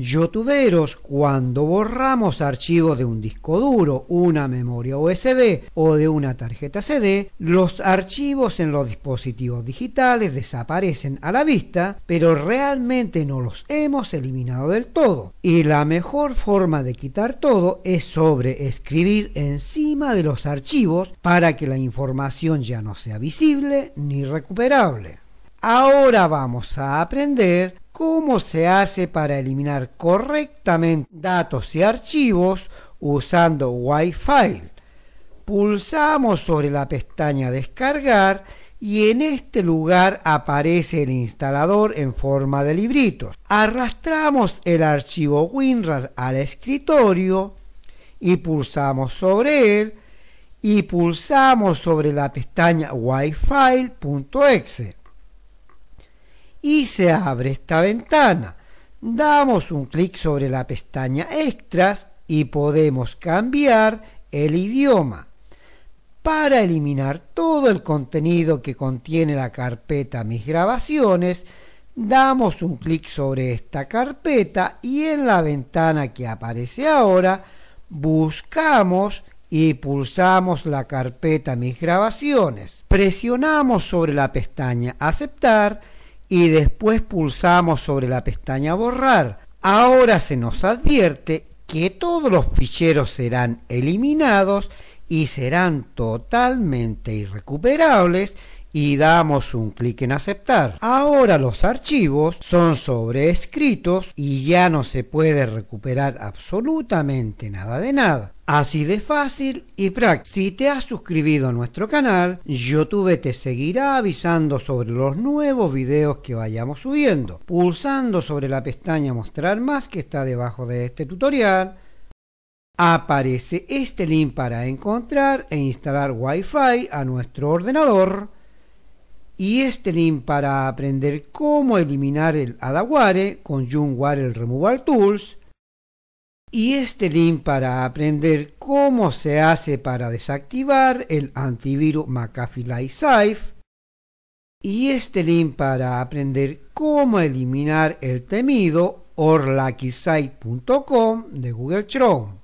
youtuberos, cuando borramos archivos de un disco duro, una memoria USB o de una tarjeta CD, los archivos en los dispositivos digitales desaparecen a la vista, pero realmente no los hemos eliminado del todo. Y la mejor forma de quitar todo es sobre escribir encima de los archivos para que la información ya no sea visible ni recuperable. Ahora vamos a aprender cómo se hace para eliminar correctamente datos y archivos usando Wi-Fi. Pulsamos sobre la pestaña Descargar y en este lugar aparece el instalador en forma de libritos. Arrastramos el archivo WinRAR al escritorio y pulsamos sobre él y pulsamos sobre la pestaña Wi-Fi.exe y se abre esta ventana. Damos un clic sobre la pestaña Extras y podemos cambiar el idioma. Para eliminar todo el contenido que contiene la carpeta Mis grabaciones, damos un clic sobre esta carpeta y en la ventana que aparece ahora buscamos y pulsamos la carpeta Mis grabaciones. Presionamos sobre la pestaña Aceptar y después pulsamos sobre la pestaña borrar. Ahora se nos advierte que todos los ficheros serán eliminados y serán totalmente irrecuperables y damos un clic en aceptar. Ahora los archivos son sobrescritos y ya no se puede recuperar absolutamente nada de nada. Así de fácil y práctico. Si te has suscribido a nuestro canal, YouTube te seguirá avisando sobre los nuevos videos que vayamos subiendo. Pulsando sobre la pestaña Mostrar más que está debajo de este tutorial, aparece este link para encontrar e instalar Wi-Fi a nuestro ordenador y este link para aprender cómo eliminar el Adaware con Jungware Removal Tools y este link para aprender cómo se hace para desactivar el antivirus McAfee y este link para aprender cómo eliminar el temido orlaquisite.com de Google Chrome.